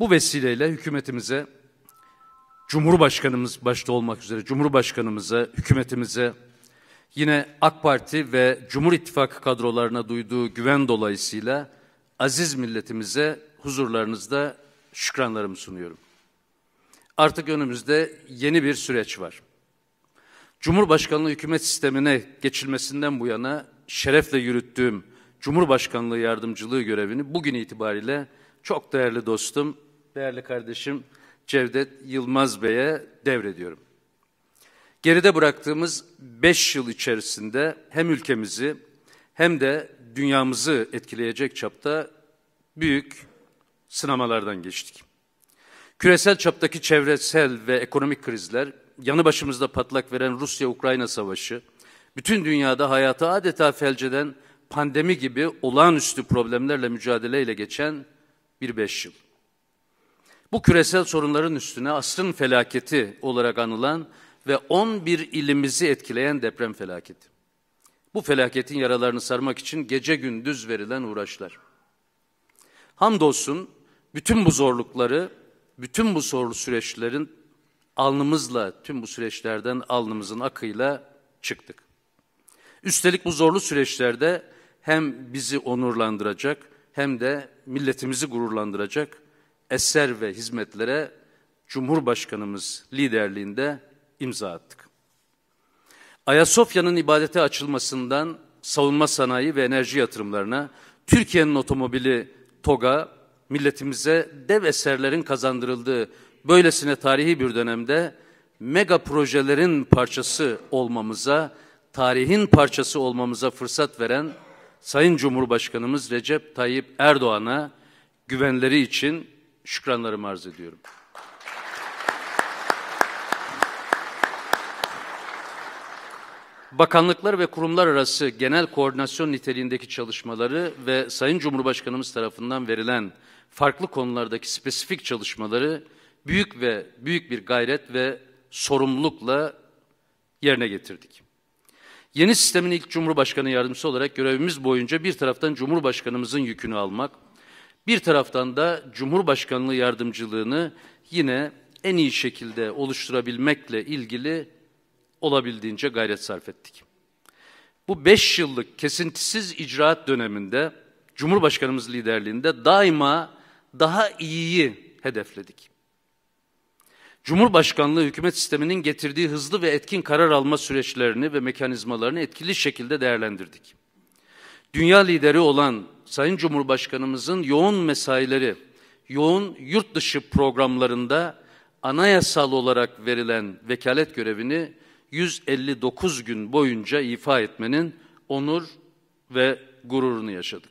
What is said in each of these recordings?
Bu vesileyle hükümetimize, Cumhurbaşkanımız başta olmak üzere Cumhurbaşkanımıza, hükümetimize yine AK Parti ve Cumhur İttifakı kadrolarına duyduğu güven dolayısıyla aziz milletimize huzurlarınızda şükranlarımı sunuyorum. Artık önümüzde yeni bir süreç var. Cumhurbaşkanlığı hükümet sistemine geçilmesinden bu yana şerefle yürüttüğüm Cumhurbaşkanlığı yardımcılığı görevini bugün itibariyle çok değerli dostum değerli kardeşim Cevdet Yılmaz Bey'e devrediyorum. Geride bıraktığımız beş yıl içerisinde hem ülkemizi hem de dünyamızı etkileyecek çapta büyük sınamalardan geçtik. Küresel çaptaki çevresel ve ekonomik krizler, yanı başımızda patlak veren Rusya-Ukrayna savaşı, bütün dünyada hayatı adeta felceden pandemi gibi olağanüstü problemlerle mücadeleyle geçen bir beş yıl. Bu küresel sorunların üstüne asrın felaketi olarak anılan ve 11 ilimizi etkileyen deprem felaketi. Bu felaketin yaralarını sarmak için gece gündüz verilen uğraşlar. Hamdolsun bütün bu zorlukları, bütün bu zorlu süreçlerin alnımızla, tüm bu süreçlerden alnımızın akıyla çıktık. Üstelik bu zorlu süreçlerde hem bizi onurlandıracak hem de milletimizi gururlandıracak eser ve hizmetlere Cumhurbaşkanımız liderliğinde imza attık. Ayasofya'nın ibadete açılmasından savunma sanayi ve enerji yatırımlarına, Türkiye'nin otomobili TOG'a, milletimize dev eserlerin kazandırıldığı böylesine tarihi bir dönemde mega projelerin parçası olmamıza, tarihin parçası olmamıza fırsat veren Sayın Cumhurbaşkanımız Recep Tayyip Erdoğan'a güvenleri için şükranlarımı arz ediyorum. Bakanlıklar ve kurumlar arası genel koordinasyon niteliğindeki çalışmaları ve Sayın Cumhurbaşkanımız tarafından verilen farklı konulardaki spesifik çalışmaları büyük ve büyük bir gayret ve sorumlulukla yerine getirdik. Yeni sistemin ilk Cumhurbaşkanı yardımcısı olarak görevimiz boyunca bir taraftan Cumhurbaşkanımızın yükünü almak, bir taraftan da Cumhurbaşkanlığı yardımcılığını yine en iyi şekilde oluşturabilmekle ilgili olabildiğince gayret sarf ettik. Bu beş yıllık kesintisiz icraat döneminde Cumhurbaşkanımız liderliğinde daima daha iyiyi hedefledik. Cumhurbaşkanlığı hükümet sisteminin getirdiği hızlı ve etkin karar alma süreçlerini ve mekanizmalarını etkili şekilde değerlendirdik. Dünya lideri olan Sayın Cumhurbaşkanımızın yoğun mesaileri, yoğun yurt dışı programlarında anayasal olarak verilen vekalet görevini 159 gün boyunca ifa etmenin onur ve gururunu yaşadık.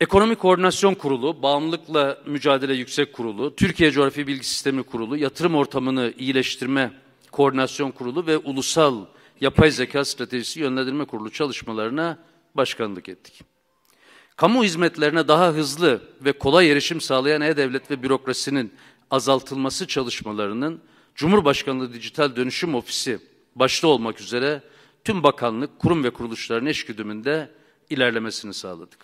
Ekonomi Koordinasyon Kurulu, Bağımlılıkla Mücadele Yüksek Kurulu, Türkiye Coğrafi Bilgi Sistemi Kurulu, Yatırım Ortamını İyileştirme Koordinasyon Kurulu ve Ulusal Yapay Zeka Stratejisi Yönlendirme Kurulu çalışmalarına başkanlık ettik kamu hizmetlerine daha hızlı ve kolay erişim sağlayan e-devlet ve bürokrasinin azaltılması çalışmalarının Cumhurbaşkanlığı Dijital Dönüşüm Ofisi başta olmak üzere tüm bakanlık, kurum ve kuruluşların eşgüdümünde ilerlemesini sağladık.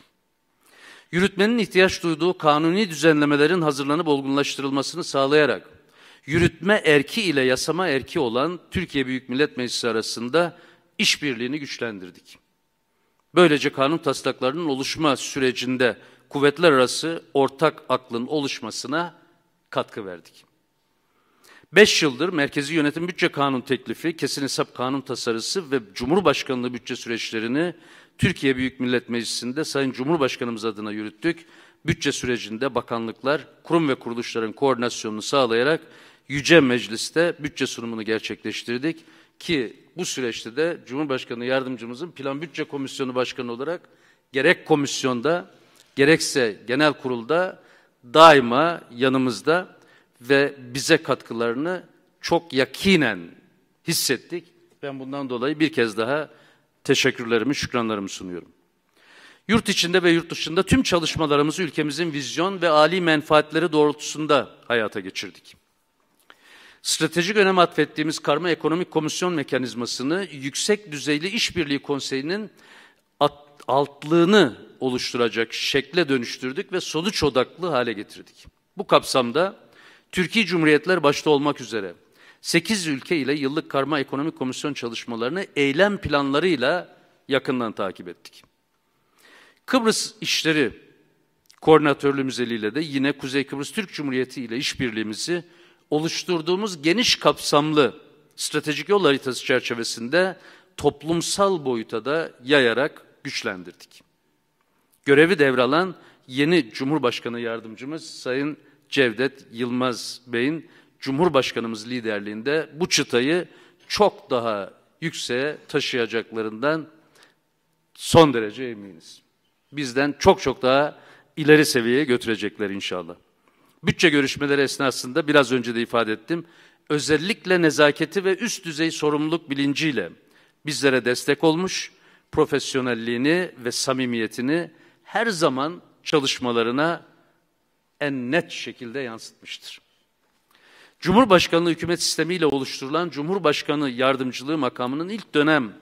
Yürütmenin ihtiyaç duyduğu kanuni düzenlemelerin hazırlanıp olgunlaştırılmasını sağlayarak yürütme erki ile yasama erki olan Türkiye Büyük Millet Meclisi arasında işbirliğini güçlendirdik. Böylece kanun taslaklarının oluşma sürecinde kuvvetler arası ortak aklın oluşmasına katkı verdik. Beş yıldır Merkezi Yönetim Bütçe Kanun teklifi, kesin hesap kanun tasarısı ve Cumhurbaşkanlığı bütçe süreçlerini Türkiye Büyük Millet Meclisi'nde Sayın Cumhurbaşkanımız adına yürüttük. Bütçe sürecinde bakanlıklar, kurum ve kuruluşların koordinasyonunu sağlayarak Yüce Meclis'te bütçe sunumunu gerçekleştirdik. Ki bu süreçte de Cumhurbaşkanı yardımcımızın Plan Bütçe Komisyonu Başkanı olarak gerek komisyonda gerekse genel kurulda daima yanımızda ve bize katkılarını çok yakinen hissettik. Ben bundan dolayı bir kez daha teşekkürlerimi, şükranlarımı sunuyorum. Yurt içinde ve yurt dışında tüm çalışmalarımızı ülkemizin vizyon ve âli menfaatleri doğrultusunda hayata geçirdik stratejik önem atfettiğimiz karma ekonomik komisyon mekanizmasını yüksek düzeyli işbirliği konseyinin altlığını oluşturacak şekle dönüştürdük ve sonuç odaklı hale getirdik. Bu kapsamda Türkiye Cumhuriyetler başta olmak üzere 8 ülke ile yıllık karma ekonomik komisyon çalışmalarını eylem planlarıyla yakından takip ettik. Kıbrıs işleri koordinatörlüğümüz eliyle de yine Kuzey Kıbrıs Türk Cumhuriyeti ile işbirliğimizi oluşturduğumuz geniş kapsamlı stratejik yol haritası çerçevesinde toplumsal boyuta da yayarak güçlendirdik. Görevi devralan yeni Cumhurbaşkanı yardımcımız Sayın Cevdet Yılmaz Bey'in Cumhurbaşkanımız liderliğinde bu çıtayı çok daha yükseğe taşıyacaklarından son derece eminiz. Bizden çok çok daha ileri seviyeye götürecekler inşallah. Bütçe görüşmeleri esnasında biraz önce de ifade ettim. Özellikle nezaketi ve üst düzey sorumluluk bilinciyle bizlere destek olmuş, profesyonelliğini ve samimiyetini her zaman çalışmalarına en net şekilde yansıtmıştır. Cumhurbaşkanlığı hükümet sistemiyle oluşturulan Cumhurbaşkanı yardımcılığı makamının ilk dönem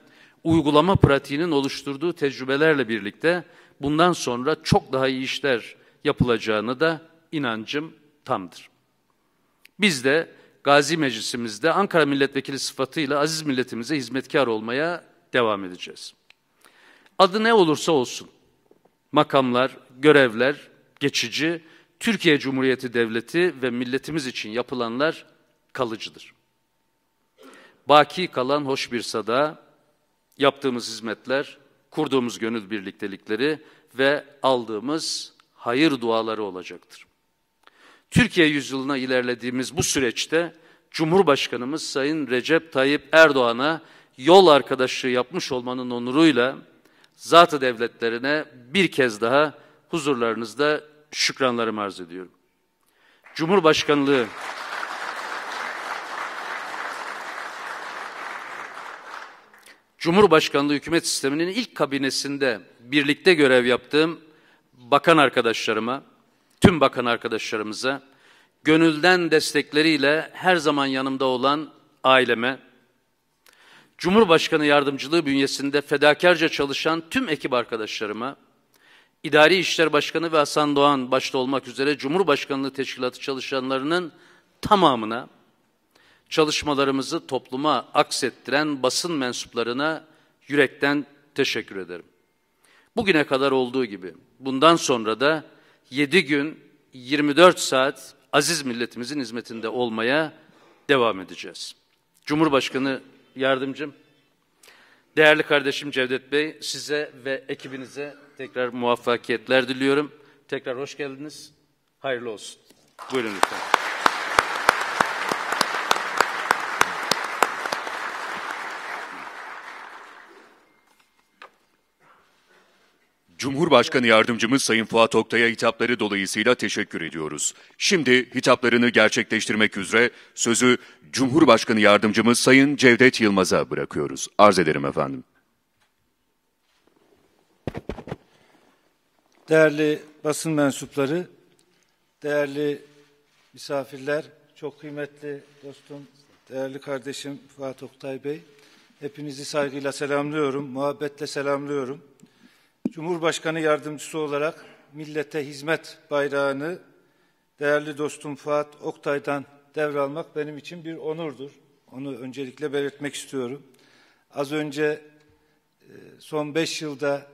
uygulama pratiğinin oluşturduğu tecrübelerle birlikte bundan sonra çok daha iyi işler yapılacağını da inancım tamdır. Biz de Gazi Meclisimizde Ankara Milletvekili sıfatıyla aziz milletimize hizmetkar olmaya devam edeceğiz. Adı ne olursa olsun, makamlar, görevler, geçici, Türkiye Cumhuriyeti Devleti ve milletimiz için yapılanlar kalıcıdır. Baki kalan hoş bir sada, yaptığımız hizmetler, kurduğumuz gönül birliktelikleri ve aldığımız hayır duaları olacaktır. Türkiye yüzyılına ilerlediğimiz bu süreçte Cumhurbaşkanımız Sayın Recep Tayyip Erdoğan'a yol arkadaşlığı yapmış olmanın onuruyla zatı devletlerine bir kez daha huzurlarınızda şükranlarımı arz ediyorum. Cumhurbaşkanlığı Cumhurbaşkanlığı hükümet sisteminin ilk kabinesinde birlikte görev yaptığım bakan arkadaşlarıma tüm bakan arkadaşlarımıza, gönülden destekleriyle her zaman yanımda olan aileme, Cumhurbaşkanı yardımcılığı bünyesinde fedakarca çalışan tüm ekip arkadaşlarıma, İdari İşler Başkanı ve Hasan Doğan başta olmak üzere Cumhurbaşkanlığı Teşkilatı çalışanlarının tamamına, çalışmalarımızı topluma aksettiren basın mensuplarına yürekten teşekkür ederim. Bugüne kadar olduğu gibi bundan sonra da 7 gün 24 saat aziz milletimizin hizmetinde olmaya devam edeceğiz. Cumhurbaşkanı yardımcım, değerli kardeşim Cevdet Bey size ve ekibinize tekrar muvaffakiyetler diliyorum. Tekrar hoş geldiniz. Hayırlı olsun. Buyurun lütfen. Cumhurbaşkanı Yardımcımız Sayın Fuat Oktay'a hitapları dolayısıyla teşekkür ediyoruz. Şimdi hitaplarını gerçekleştirmek üzere sözü Cumhurbaşkanı Yardımcımız Sayın Cevdet Yılmaz'a bırakıyoruz. Arz ederim efendim. Değerli basın mensupları, değerli misafirler, çok kıymetli dostum, değerli kardeşim Fuat Oktay Bey, hepinizi saygıyla selamlıyorum, muhabbetle selamlıyorum. Cumhurbaşkanı yardımcısı olarak millete hizmet bayrağını değerli dostum Fuat Oktay'dan devralmak benim için bir onurdur. Onu öncelikle belirtmek istiyorum. Az önce e, son beş yılda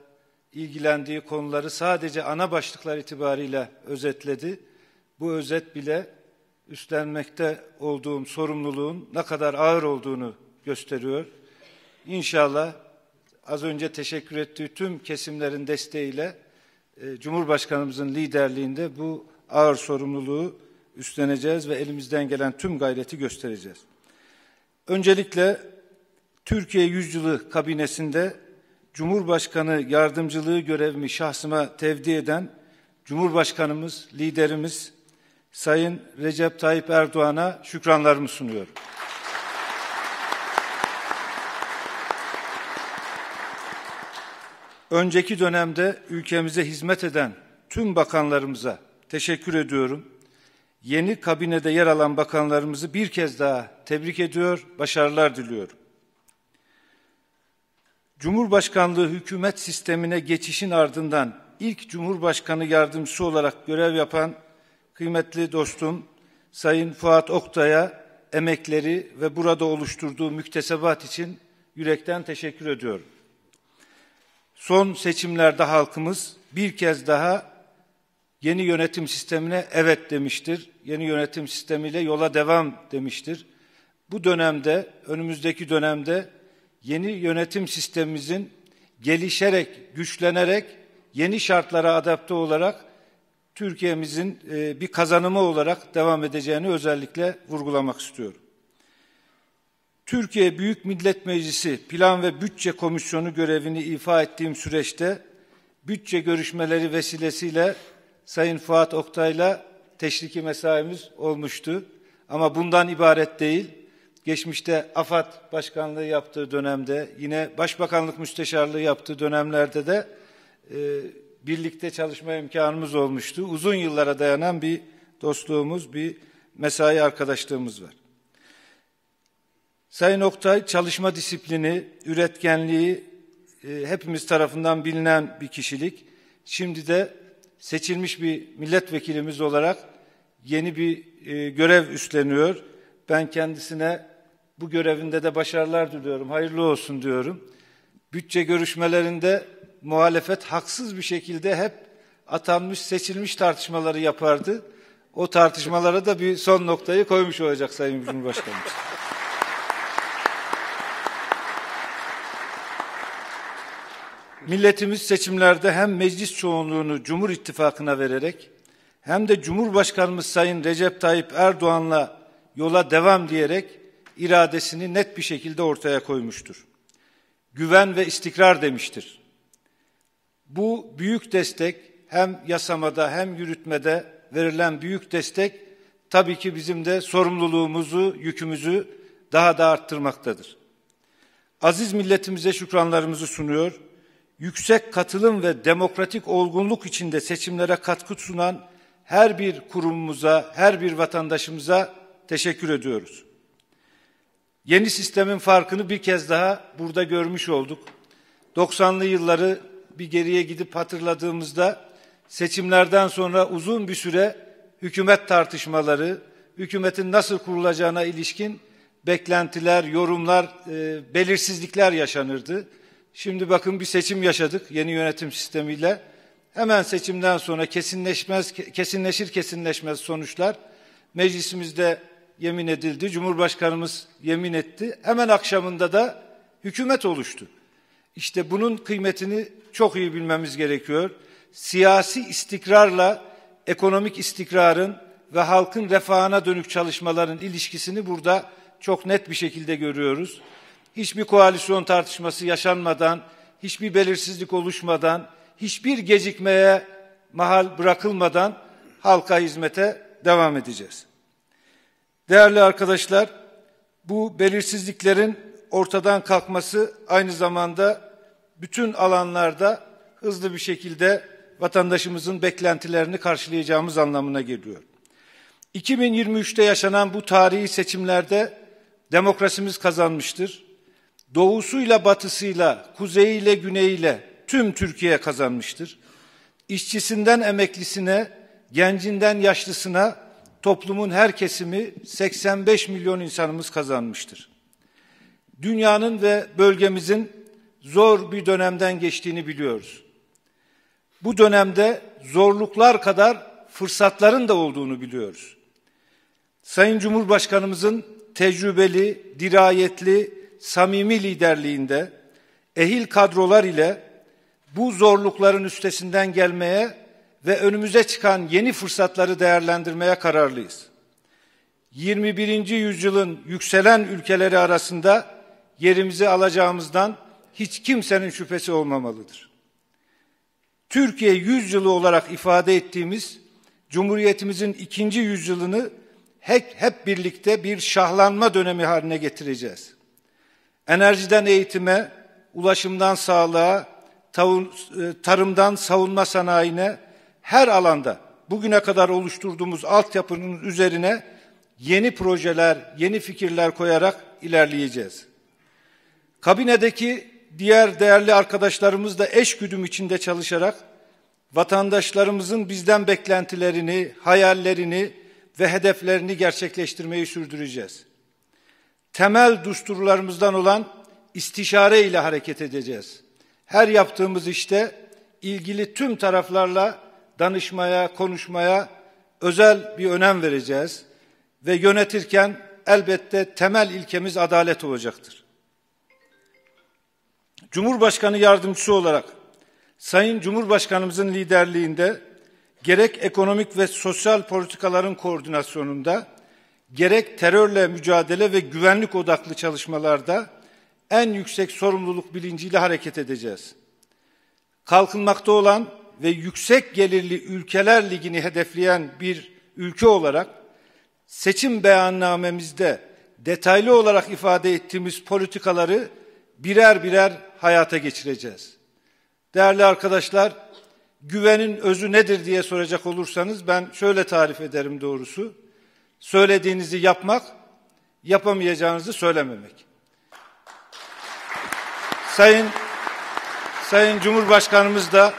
ilgilendiği konuları sadece ana başlıklar itibariyle özetledi. Bu özet bile üstlenmekte olduğum sorumluluğun ne kadar ağır olduğunu gösteriyor. İnşallah az önce teşekkür ettiği tüm kesimlerin desteğiyle e, Cumhurbaşkanımızın liderliğinde bu ağır sorumluluğu üstleneceğiz ve elimizden gelen tüm gayreti göstereceğiz. Öncelikle Türkiye Yüzyılı kabinesinde Cumhurbaşkanı yardımcılığı görevimi şahsıma tevdi eden Cumhurbaşkanımız, liderimiz Sayın Recep Tayyip Erdoğan'a şükranlarımı sunuyorum. önceki dönemde ülkemize hizmet eden tüm bakanlarımıza teşekkür ediyorum. Yeni kabinede yer alan bakanlarımızı bir kez daha tebrik ediyor, başarılar diliyorum. Cumhurbaşkanlığı hükümet sistemine geçişin ardından ilk Cumhurbaşkanı yardımcısı olarak görev yapan kıymetli dostum Sayın Fuat Oktay'a emekleri ve burada oluşturduğu müktesebat için yürekten teşekkür ediyorum son seçimlerde halkımız bir kez daha yeni yönetim sistemine evet demiştir. Yeni yönetim sistemiyle yola devam demiştir. Bu dönemde, önümüzdeki dönemde yeni yönetim sistemimizin gelişerek, güçlenerek, yeni şartlara adapte olarak Türkiye'mizin e, bir kazanımı olarak devam edeceğini özellikle vurgulamak istiyorum. Türkiye Büyük Millet Meclisi Plan ve Bütçe Komisyonu görevini ifa ettiğim süreçte bütçe görüşmeleri vesilesiyle Sayın Fuat Oktay'la teşriki mesaimiz olmuştu. Ama bundan ibaret değil. Geçmişte AFAD başkanlığı yaptığı dönemde, yine başbakanlık müsteşarlığı yaptığı dönemlerde de e, birlikte çalışma imkanımız olmuştu. Uzun yıllara dayanan bir dostluğumuz, bir mesai arkadaşlığımız var. Sayın Oktay çalışma disiplini, üretkenliği e, hepimiz tarafından bilinen bir kişilik. Şimdi de seçilmiş bir milletvekilimiz olarak yeni bir e, görev üstleniyor. Ben kendisine bu görevinde de başarılar diliyorum, hayırlı olsun diyorum. Bütçe görüşmelerinde muhalefet haksız bir şekilde hep atanmış, seçilmiş tartışmaları yapardı. O tartışmalara da bir son noktayı koymuş olacak Sayın Cumhurbaşkanımız. milletimiz seçimlerde hem meclis çoğunluğunu Cumhur İttifakı'na vererek hem de Cumhurbaşkanımız Sayın Recep Tayyip Erdoğan'la yola devam diyerek iradesini net bir şekilde ortaya koymuştur. Güven ve istikrar demiştir. Bu büyük destek hem yasamada hem yürütmede verilen büyük destek tabii ki bizim de sorumluluğumuzu, yükümüzü daha da arttırmaktadır. Aziz milletimize şükranlarımızı sunuyor yüksek katılım ve demokratik olgunluk içinde seçimlere katkı sunan her bir kurumumuza, her bir vatandaşımıza teşekkür ediyoruz. Yeni sistemin farkını bir kez daha burada görmüş olduk. 90'lı yılları bir geriye gidip hatırladığımızda seçimlerden sonra uzun bir süre hükümet tartışmaları, hükümetin nasıl kurulacağına ilişkin beklentiler, yorumlar, e, belirsizlikler yaşanırdı. Şimdi bakın bir seçim yaşadık yeni yönetim sistemiyle. Hemen seçimden sonra kesinleşmez kesinleşir kesinleşmez sonuçlar meclisimizde yemin edildi. Cumhurbaşkanımız yemin etti. Hemen akşamında da hükümet oluştu. İşte bunun kıymetini çok iyi bilmemiz gerekiyor. Siyasi istikrarla ekonomik istikrarın ve halkın refahına dönük çalışmaların ilişkisini burada çok net bir şekilde görüyoruz hiçbir koalisyon tartışması yaşanmadan, hiçbir belirsizlik oluşmadan, hiçbir gecikmeye mahal bırakılmadan halka hizmete devam edeceğiz. Değerli arkadaşlar, bu belirsizliklerin ortadan kalkması aynı zamanda bütün alanlarda hızlı bir şekilde vatandaşımızın beklentilerini karşılayacağımız anlamına geliyor. 2023'te yaşanan bu tarihi seçimlerde demokrasimiz kazanmıştır doğusuyla batısıyla, kuzeyiyle güneyiyle tüm Türkiye kazanmıştır. İşçisinden emeklisine, gencinden yaşlısına toplumun her kesimi 85 milyon insanımız kazanmıştır. Dünyanın ve bölgemizin zor bir dönemden geçtiğini biliyoruz. Bu dönemde zorluklar kadar fırsatların da olduğunu biliyoruz. Sayın Cumhurbaşkanımızın tecrübeli, dirayetli, samimi liderliğinde ehil kadrolar ile bu zorlukların üstesinden gelmeye ve önümüze çıkan yeni fırsatları değerlendirmeye kararlıyız. 21. yüzyılın yükselen ülkeleri arasında yerimizi alacağımızdan hiç kimsenin şüphesi olmamalıdır. Türkiye yüzyılı olarak ifade ettiğimiz Cumhuriyetimizin ikinci yüzyılını hep, hep birlikte bir şahlanma dönemi haline getireceğiz. Enerjiden eğitime, ulaşımdan sağlığa, e, tarımdan savunma sanayine her alanda bugüne kadar oluşturduğumuz altyapının üzerine yeni projeler, yeni fikirler koyarak ilerleyeceğiz. Kabinedeki diğer değerli arkadaşlarımız da eşgüdüm içinde çalışarak vatandaşlarımızın bizden beklentilerini, hayallerini ve hedeflerini gerçekleştirmeyi sürdüreceğiz temel düsturlarımızdan olan istişare ile hareket edeceğiz. Her yaptığımız işte ilgili tüm taraflarla danışmaya, konuşmaya özel bir önem vereceğiz ve yönetirken elbette temel ilkemiz adalet olacaktır. Cumhurbaşkanı yardımcısı olarak Sayın Cumhurbaşkanımızın liderliğinde gerek ekonomik ve sosyal politikaların koordinasyonunda gerek terörle mücadele ve güvenlik odaklı çalışmalarda en yüksek sorumluluk bilinciyle hareket edeceğiz. Kalkınmakta olan ve yüksek gelirli ülkeler ligini hedefleyen bir ülke olarak seçim beyannamemizde detaylı olarak ifade ettiğimiz politikaları birer birer hayata geçireceğiz. Değerli arkadaşlar, güvenin özü nedir diye soracak olursanız ben şöyle tarif ederim doğrusu söylediğinizi yapmak, yapamayacağınızı söylememek. Sayın Sayın Cumhurbaşkanımız da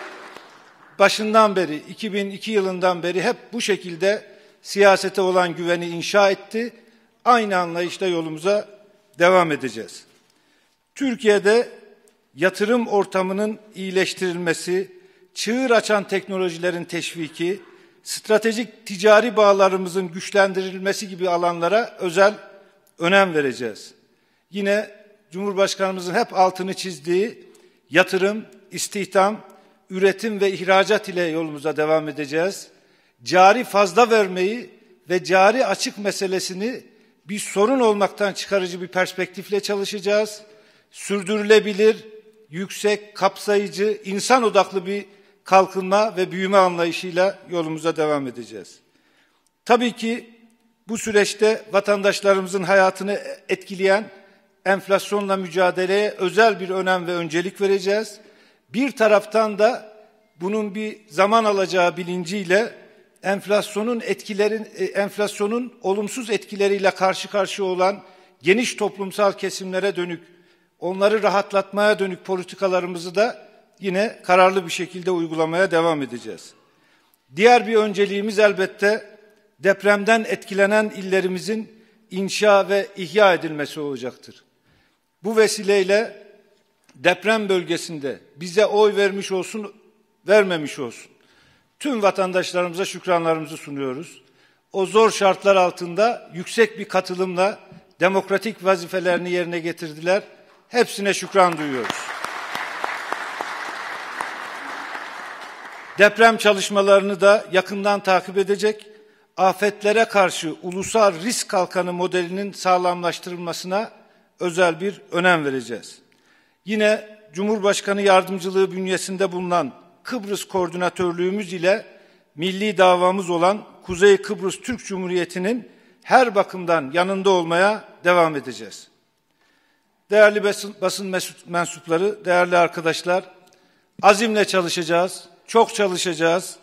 başından beri 2002 yılından beri hep bu şekilde siyasete olan güveni inşa etti. Aynı anlayışla yolumuza devam edeceğiz. Türkiye'de yatırım ortamının iyileştirilmesi, çığır açan teknolojilerin teşviki, stratejik ticari bağlarımızın güçlendirilmesi gibi alanlara özel önem vereceğiz. Yine Cumhurbaşkanımızın hep altını çizdiği yatırım, istihdam, üretim ve ihracat ile yolumuza devam edeceğiz. Cari fazla vermeyi ve cari açık meselesini bir sorun olmaktan çıkarıcı bir perspektifle çalışacağız. Sürdürülebilir, yüksek, kapsayıcı, insan odaklı bir kalkınma ve büyüme anlayışıyla yolumuza devam edeceğiz. Tabii ki bu süreçte vatandaşlarımızın hayatını etkileyen enflasyonla mücadeleye özel bir önem ve öncelik vereceğiz. Bir taraftan da bunun bir zaman alacağı bilinciyle enflasyonun etkilerin e, enflasyonun olumsuz etkileriyle karşı karşıya olan geniş toplumsal kesimlere dönük onları rahatlatmaya dönük politikalarımızı da yine kararlı bir şekilde uygulamaya devam edeceğiz. Diğer bir önceliğimiz elbette depremden etkilenen illerimizin inşa ve ihya edilmesi olacaktır. Bu vesileyle deprem bölgesinde bize oy vermiş olsun, vermemiş olsun. Tüm vatandaşlarımıza şükranlarımızı sunuyoruz. O zor şartlar altında yüksek bir katılımla demokratik vazifelerini yerine getirdiler. Hepsine şükran duyuyoruz. Deprem çalışmalarını da yakından takip edecek, afetlere karşı ulusal risk kalkanı modelinin sağlamlaştırılmasına özel bir önem vereceğiz. Yine Cumhurbaşkanı yardımcılığı bünyesinde bulunan Kıbrıs koordinatörlüğümüz ile milli davamız olan Kuzey Kıbrıs Türk Cumhuriyeti'nin her bakımdan yanında olmaya devam edeceğiz. Değerli basın, basın mensupları, değerli arkadaşlar, azimle çalışacağız, çok çalışacağız.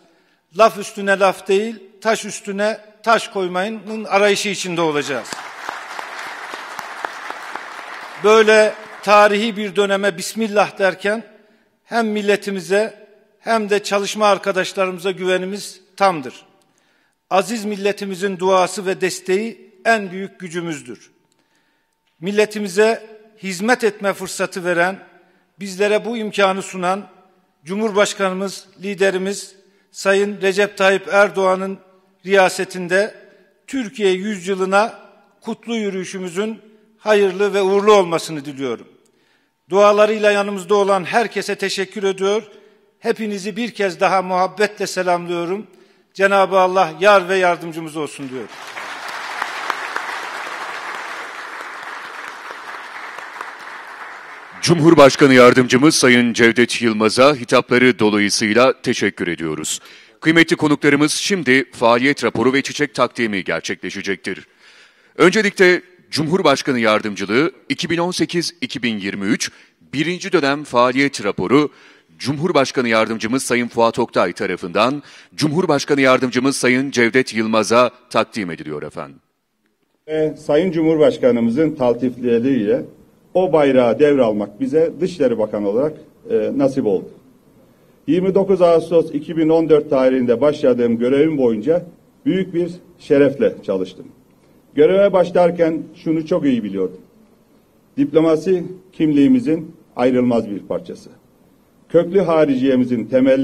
Laf üstüne laf değil, taş üstüne taş koymanın arayışı içinde olacağız. Böyle tarihi bir döneme bismillah derken hem milletimize hem de çalışma arkadaşlarımıza güvenimiz tamdır. Aziz milletimizin duası ve desteği en büyük gücümüzdür. Milletimize hizmet etme fırsatı veren, bizlere bu imkanı sunan Cumhurbaşkanımız, liderimiz Sayın Recep Tayyip Erdoğan'ın riyasetinde Türkiye yüzyılına kutlu yürüyüşümüzün hayırlı ve uğurlu olmasını diliyorum. Dualarıyla yanımızda olan herkese teşekkür ediyor. Hepinizi bir kez daha muhabbetle selamlıyorum. Cenab-ı Allah yar ve yardımcımız olsun diyorum. Cumhurbaşkanı Yardımcımız Sayın Cevdet Yılmaz'a hitapları dolayısıyla teşekkür ediyoruz. Kıymetli konuklarımız şimdi faaliyet raporu ve çiçek takdimi gerçekleşecektir. Öncelikle Cumhurbaşkanı Yardımcılığı 2018-2023 birinci dönem faaliyet raporu Cumhurbaşkanı Yardımcımız Sayın Fuat Oktay tarafından Cumhurbaşkanı Yardımcımız Sayın Cevdet Yılmaz'a takdim ediliyor efendim. Ee, Sayın Cumhurbaşkanımızın taltifleriyle o bayrağı devralmak bize Dışişleri Bakanı olarak e, nasip oldu. 29 Ağustos 2014 tarihinde başladığım görevim boyunca büyük bir şerefle çalıştım. Göreve başlarken şunu çok iyi biliyordum. Diplomasi kimliğimizin ayrılmaz bir parçası. Köklü hariciyemizin temelli